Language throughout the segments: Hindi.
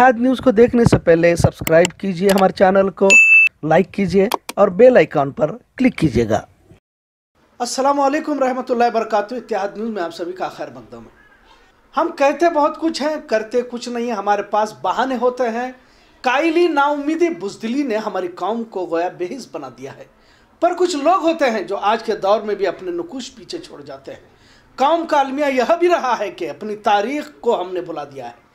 बिहार न्यूज़ को देखने से पहले सब्सक्राइब कीजिए हमारे चैनल को लाइक कीजिए और बेल आइकॉन पर क्लिक कीजिएगा अस्सलाम वालेकुम रहमतुल्लाहि वरकatuh इतिहाद न्यूज़ में आप सभी का खैर मकदम है हम कहते बहुत कुछ हैं करते कुछ नहीं है हमारे पास बहाने होते हैं कायली नाउमीदी बुजदिली ने हमारी कौम को गोया बेहिस बना दिया है पर कुछ लोग होते हैं जो आज के दौर में भी अपने नकुश पीछे छोड़ जाते हैं कौम का अलमिया यह भी रहा है कि अपनी तारीख को हमने बुला दिया है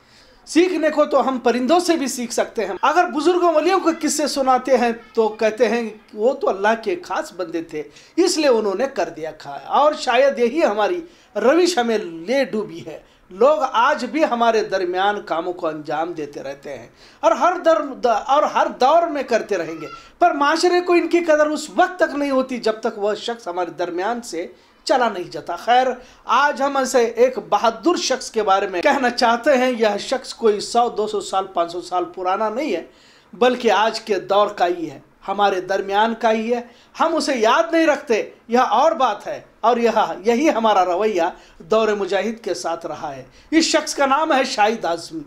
सीखने को तो हम परिंदों से भी सीख सकते हैं अगर बुजुर्गों वलियों को किस्से सुनाते हैं तो कहते हैं वो तो अल्लाह के खास बंदे थे इसलिए उन्होंने कर दिया खा और शायद यही हमारी रविश हमें ले डूबी है लोग आज भी हमारे दरमियान कामों को अंजाम देते रहते हैं और हर दर और हर दौर में करते रहेंगे पर माशरे को इनकी कदर उस वक्त तक नहीं होती जब तक वह शख्स हमारे दरमियान से चला नहीं जाता खैर आज हम ऐसे एक बहादुर शख्स के बारे में कहना चाहते हैं यह शख्स कोई 100, 200 साल 500 साल पुराना नहीं है बल्कि आज के दौर का ही है हमारे दरमियान का ही है हम उसे याद नहीं रखते यह और बात है और यह यही हमारा रवैया दौरे मुजाहिद के साथ रहा है इस शख्स का नाम है शाहिद आजमी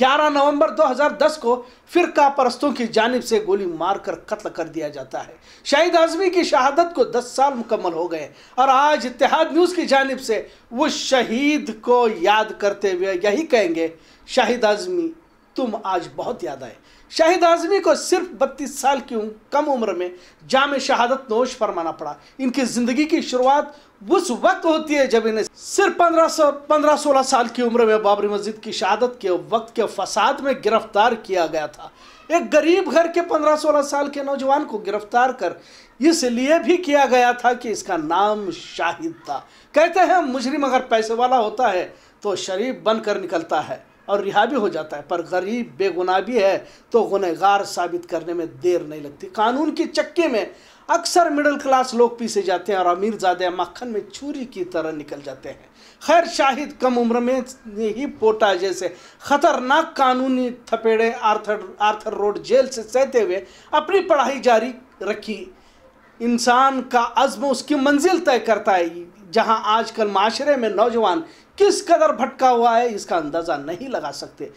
11 नवंबर 2010 को फिरका परस्तों की जानब से गोली मारकर कत्ल कर दिया जाता है शाहिद आजमी की शहादत को 10 साल मुकम्मल हो गए और आज इतिहाद न्यूज़ की जानब से वो शहीद को याद करते हुए यही कहेंगे शाहिद आजमी तुम आज बहुत याद आए शाहिद आजमी को सिर्फ बत्तीस साल की कम उम्र में जाम शहादत नोश फरमाना पड़ा इनकी ज़िंदगी की शुरुआत उस वक्त होती है जब इन्हें सिर्फ पंद्रह सौ पंद्रह सोलह साल की उम्र में बाबरी मस्जिद की शहादत के वक्त के फसाद में गिरफ्तार किया गया था एक गरीब घर के पंद्रह सोलह साल के नौजवान को गिरफ्तार कर इसलिए भी किया गया था कि इसका नाम शाहिद था कहते हैं मुजरिम अगर पैसे वाला होता है तो शरीफ बनकर निकलता है और रिहा भी हो जाता है पर गरीब बेगुनाह भी है तो गुनहगार साबित करने में देर नहीं लगती कानून के चक्के में अक्सर मिडिल क्लास लोग पीसे जाते हैं और अमीर ज़्यादा मक्खन में छुरी की तरह निकल जाते हैं खैर शाहिद कम उम्र में ही पोटा जैसे खतरनाक कानूनी थपेड़े आर्थर आर्थर रोड जेल से सहते हुए अपनी पढ़ाई जारी रखी इंसान का अज़्म उसकी मंजिल तय करता है जहां आजकल माशरे में नौजवान किस कदर भटका हुआ है इसका अंदाज़ा नहीं लगा सकते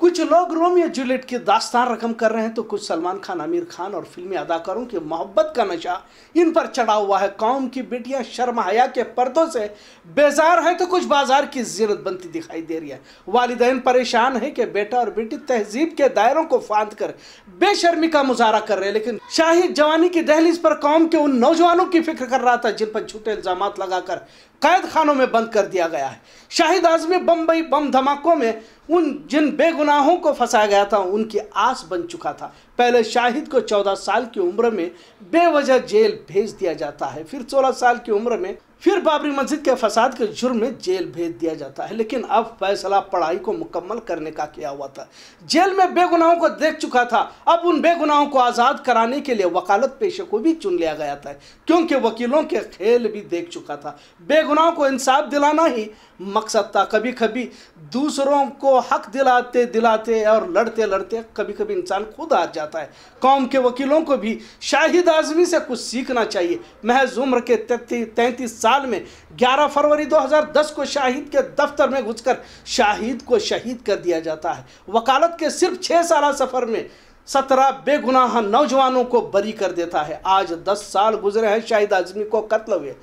कुछ लोग रोमियो जूलियट की दास्तान रकम कर रहे हैं तो कुछ सलमान खान आमिर खान और फिल्मी अदाकारों की मोहब्बत का नशा इन पर चढ़ा हुआ है कौम की बेटियां शर्म हया के पर्दों से बेजार हैं तो कुछ बाजार की जीनत बनती दिखाई दे रही है वालदेन परेशान है कि बेटा और बेटी तहजीब के दायरों को फांद कर बेशर्मी का मुजाहरा कर रहे हैं लेकिन शाहिद जवानी की दहलीज पर कौम के उन नौजवानों की फिक्र कर रहा था जिन पर झूठे इल्जाम लगाकर कैद खानों में बंद कर दिया गया है शाहिद आजमी बम्बई बम धमाकों में उन जिन बेगुनाहों को फंसाया गया था उनकी आस बन चुका था पहले शाहिद को चौदह साल की उम्र में बेवजह जेल भेज दिया जाता है फिर सोलह साल की उम्र में फिर बाबरी मस्जिद के फसाद के जुर्म में जेल भेज दिया जाता है लेकिन अब फैसला पढ़ाई को मुकम्मल करने का किया हुआ था जेल में बेगुनाहों को देख चुका था अब उन बेगुनाहों को आज़ाद कराने के लिए वकालत पेशे को भी चुन लिया गया था क्योंकि वकीलों के खेल भी देख चुका था बेगुनाहों को इंसाफ दिलाना ही मकसद था कभी कभी दूसरों को हक दिलाते दिलाते और लड़ते लड़ते कभी कभी इंसान खुद हार जाता है कौम के वकीलों को भी शाहिद आजमी से कुछ सीखना चाहिए महज उम्र के तैंतीस साल में 11 फरवरी 2010 को शाहिद के दफ्तर में घुसकर शाहिद को शहीद कर दिया जाता है वकालत के सिर्फ छः साल सफ़र में सत्रह बेगुनाह नौजवानों को बरी कर देता है आज दस साल गुजरे हैं शाहिद आजमी को कत्ल हुए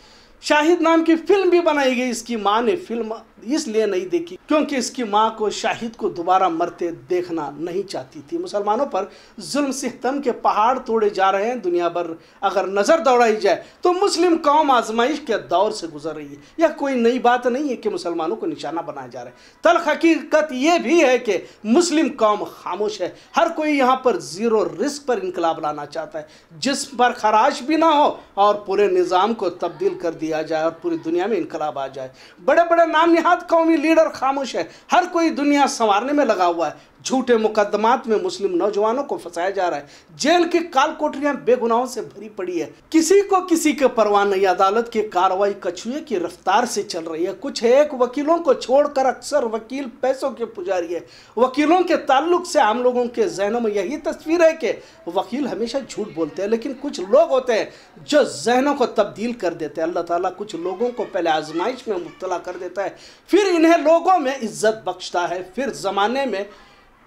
शाहिद नाम की फिल्म भी बनाई गई इसकी माँ ने फिल्म इसलिए नहीं देखी क्योंकि इसकी माँ को शाहिद को दोबारा मरते देखना नहीं चाहती थी मुसलमानों पर जुल्म सितम के पहाड़ तोड़े जा रहे हैं दुनिया भर अगर नज़र दौड़ाई जाए तो मुस्लिम कौम आजमाइश के दौर से गुजर रही है यह कोई नई बात नहीं है कि मुसलमानों को निशाना बनाया जा रहा है तलख हकीकत ये भी है कि मुस्लिम कौम खामोश है हर कोई यहाँ पर ज़ीरो रिस्क पर इनकलाब लाना चाहता है जिस पर खराश भी ना हो और पूरे निज़ाम को तब्दील कर दिया जाए और पूरी दुनिया में इनकलाब आ जाए बड़े बड़े नाम यहाँ जिहाद कौमी लीडर खामोश है हर कोई दुनिया संवारने में लगा हुआ है झूठे मुकदमात में मुस्लिम नौजवानों को फंसाया जा रहा है जेल की काल कोठरिया बेगुनाहों से भरी पड़ी है किसी को किसी के परवाह नहीं अदालत की कार्रवाई कछुए की रफ्तार से चल रही है कुछ एक वकीलों को छोड़कर अक्सर वकील पैसों के पुजारी है वकीलों के ताल्लुक से आम लोगों के जहनों में यही तस्वीर है कि वकील हमेशा झूठ बोलते हैं लेकिन कुछ लोग होते हैं जो जहनों को तब्दील कर देते हैं अल्लाह ताला कुछ लोगों को पहले आजमाइश में मुबतला कर देता है फिर इन्हें लोगों में इज्जत बख्शता है फिर ज़माने में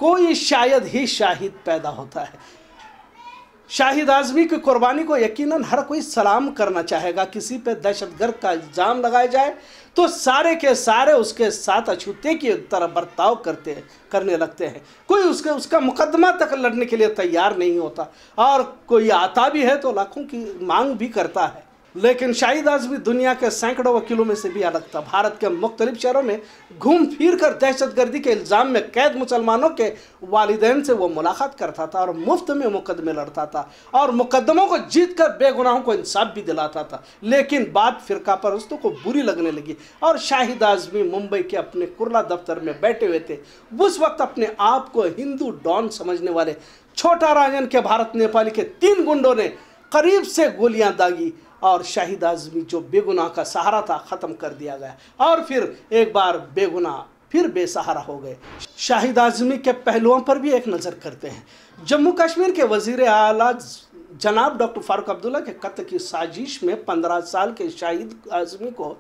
कोई शायद ही शाहिद पैदा होता है शाहिद आजमी की कुर्बानी को यकीनन हर कोई सलाम करना चाहेगा किसी पे दहशतगर्द का इल्ज़ाम लगाया जाए तो सारे के सारे उसके साथ अछूते की तरह बर्ताव करते करने लगते हैं कोई उसके उसका मुकदमा तक लड़ने के लिए तैयार नहीं होता और कोई आता भी है तो लाखों की मांग भी करता है लेकिन शाहिद आज भी दुनिया के सैकड़ों वकीलों में से भी अलग था भारत के मुख्तलिफ शहरों में घूम फिर कर दहशत गर्दी के इल्ज़ाम में कैद मुसलमानों के वालदेन से वो मुलाकात करता था और मुफ्त में मुकदमे लड़ता था और मुकदमों को जीत कर बेगुनाहों को इंसाफ भी दिलाता था लेकिन बात फ़िरका परस्तों को बुरी लगने लगी और शाहिद आजमी मुंबई के अपने कुरला दफ्तर में बैठे हुए थे उस वक्त अपने आप को हिंदू डॉन समझने वाले छोटा राजन के भारत नेपाली के तीन गुंडों ने करीब से गोलियां दागी और शाहिद आजमी जो बेगुनाह का सहारा था ख़त्म कर दिया गया और फिर एक बार बेगुनाह फिर बेसहारा हो गए शाहिद आजमी के पहलुओं पर भी एक नज़र करते हैं जम्मू कश्मीर के वजीर अला जनाब डॉक्टर फारूक अब्दुल्ला के कत्ल की साजिश में पंद्रह साल के शाहिद आजमी को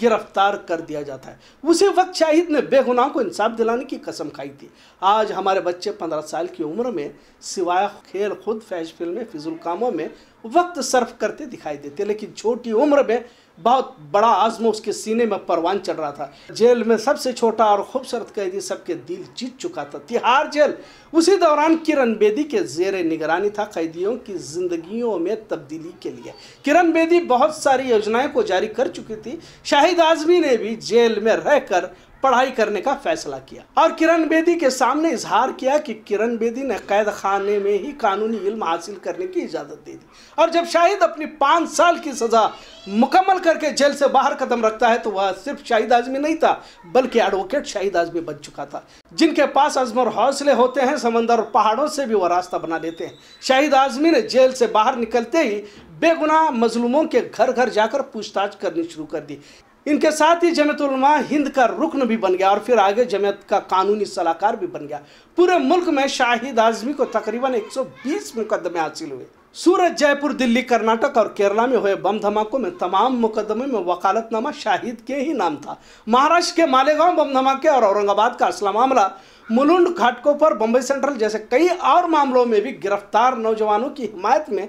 गिरफ्तार कर दिया जाता है उसी वक्त शाहिद ने बेगुनाह को इंसाफ दिलाने की कसम खाई थी आज हमारे बच्चे पंद्रह साल की उम्र में सिवाय खेल खुद फैश फिल्में फिजुल कामों में वक्त सर्फ करते दिखाई देते लेकिन छोटी उम्र में बहुत बड़ा आज़म उसके सीने में परवान चढ़ रहा था जेल में सबसे छोटा और खूबसूरत कैदी सबके दिल जीत चुका था तिहाड़ जेल उसी दौरान किरण बेदी के जेर निगरानी था कैदियों की जिंदगियों में तब्दीली के लिए किरण बेदी बहुत सारी योजनाएं को जारी कर चुकी थी शाहिद आजमी ने भी जेल में रहकर पढ़ाई करने का फैसला किया और किरण बेदी के सामने इजहार किया कि किरण बेदी ने कैद खाने में ही कानूनी इल्म हासिल करने की इजाज़त दे दी और जब शाहिद अपनी पाँच साल की सज़ा मुकम्मल करके जेल से बाहर कदम रखता है तो वह सिर्फ शाहिद आजमी नहीं था बल्कि एडवोकेट शाहिद आजमी बन चुका था जिनके पास अजम और हौसले होते हैं समंदर और पहाड़ों से भी वह रास्ता बना लेते हैं शाहिद आजमी ने जेल से बाहर निकलते ही बेगुनाह मजलूमों के घर घर जाकर पूछताछ करनी शुरू कर दी इनके साथ ही जमयतलमा हिंद का रुकन भी बन गया और फिर आगे जमयत का कानूनी सलाहकार भी बन गया पूरे मुल्क में शाहिद आजमी को तकरीबन 120 मुकदमे हासिल हुए सूरत जयपुर दिल्ली कर्नाटक और केरला में हुए बम धमाकों में तमाम मुकदमे में वकालतनामा शाहिद के ही नाम था महाराष्ट्र के मालेगांव बम धमाके और औरंगाबाद का असला मामला मुलुंड घाटकों पर बम्बई सेंट्रल जैसे कई और मामलों में भी गिरफ्तार नौजवानों की हिमायत में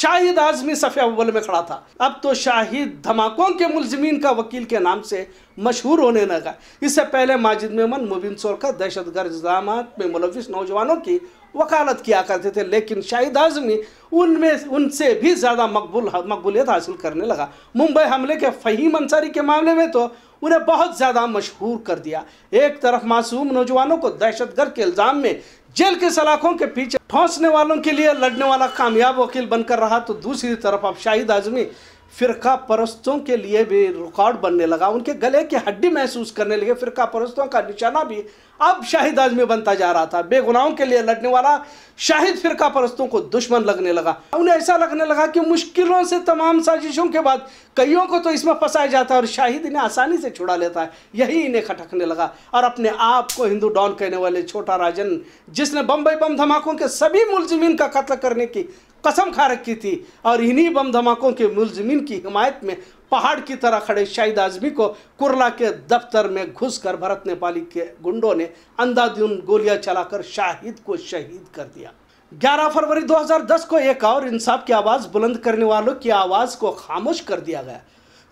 शाहिद आजमी सफे अव्वल में खड़ा था अब तो शाहिद धमाकों के मुलजमीन का वकील के नाम से मशहूर होने लगा इससे पहले माजिद मेमन मुबिन सोरखा दहशत गर्द इल्ज़ाम में मुलविस नौजवानों की वकालत किया करते थे लेकिन शाहिद आजमी उनमें उनसे भी ज़्यादा मकबूल मकबूलियत हासिल करने लगा मुंबई हमले के फ़हीम अंसारी के मामले में तो उन्हें बहुत ज़्यादा मशहूर कर दिया एक तरफ मासूम नौजवानों को दहशतगर्द के इल्ज़ाम में जेल के सलाखों के पीछे ठोंसने वालों के लिए लड़ने वाला कामयाब वकील बनकर रहा तो दूसरी तरफ अब शाहिद आजमी फ़िरका परस्तों के लिए भी रिकॉर्ड बनने लगा उनके गले की हड्डी महसूस करने लगे फ़िरका परस्तों का निशाना भी अब शाहिद आजमी बनता जा रहा था बेगुनाहों के लिए लड़ने वाला शाहिद फिरका परस्तों को दुश्मन लगने लगा उन्हें ऐसा लगने लगा कि मुश्किलों से तमाम साजिशों के बाद कईयों को तो इसमें फंसाया जाता है और शाहिद इन्हें आसानी से छुड़ा लेता है यही इन्हें खटकने लगा और अपने आप को हिंदू डॉन कहने वाले छोटा राजन जिसने बम्बई बम धमाकों के सभी मुलजमीन का कत्ल करने की कसम खा रखी थी और इन्हीं बम धमाकों के मुलजमीन की हिमायत में पहाड़ की तरह खड़े शाहिद आजमी को कुरला के दफ्तर में घुसकर भरत नेपाली के गुंडों ने अंधाधुन गोलियां चलाकर शाहिद को शहीद कर दिया 11 फरवरी 2010 को एक और इंसाफ की आवाज़ बुलंद करने वालों की आवाज़ को खामोश कर दिया गया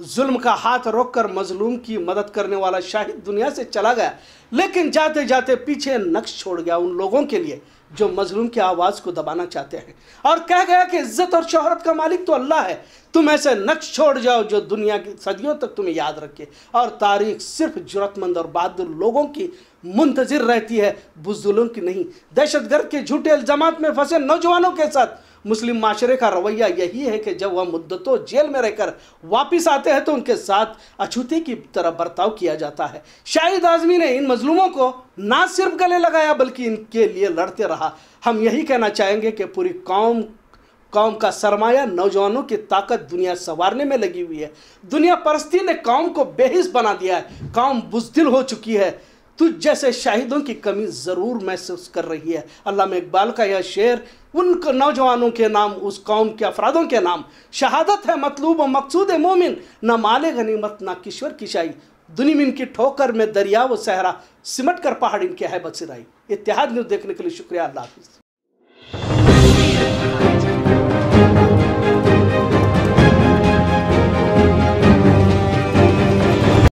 जुल्म का हाथ रोककर मजलूम की मदद करने वाला शाहिद दुनिया से चला गया लेकिन जाते जाते पीछे नक्श छोड़ गया उन लोगों के लिए जो मजलूम की आवाज़ को दबाना चाहते हैं और कह गया कि इज्जत और शोहरत का मालिक तो अल्लाह है तुम ऐसे नक्श छोड़ जाओ जो दुनिया की सदियों तक तुम्हें याद रखे और तारीख सिर्फ जरूरतमंद और बहादुर लोगों की मुंतजर रहती है बुजुर्गों की नहीं दहशतगर्द के झूठे इल्जाम में फंसे नौजवानों के साथ मुस्लिम माशरे का रवैया यही है कि जब वह मुद्दतों जेल में रहकर वापस आते हैं तो उनके साथ अछूते की तरह बर्ताव किया जाता है शाहिद आजमी ने इन मजलूमों को ना सिर्फ गले लगाया बल्कि इनके लिए लड़ते रहा हम यही कहना चाहेंगे कि पूरी कौम कौम का सरमाया नौजवानों की ताकत दुनिया संवारने में लगी हुई है दुनिया परस्ती ने कौम को बेहिस बना दिया है कौम बुजदिल हो चुकी है तुझ जैसे शाहिदों की कमी ज़रूर महसूस कर रही है अल्लाह इकबाल का यह शेर उन नौजवानों के नाम उस कौम के अफरादों के नाम शहादत है मतलूब मकसूद मोमिन न माले गनीमत ना किश्वर किशाई में इनकी ठोकर में दरिया व सहरा सिमट कर पहाड़ इनके हैबत सिराई इतिहाद न्यूज़ देखने के लिए शुक्रिया अल्लाह हाफिज़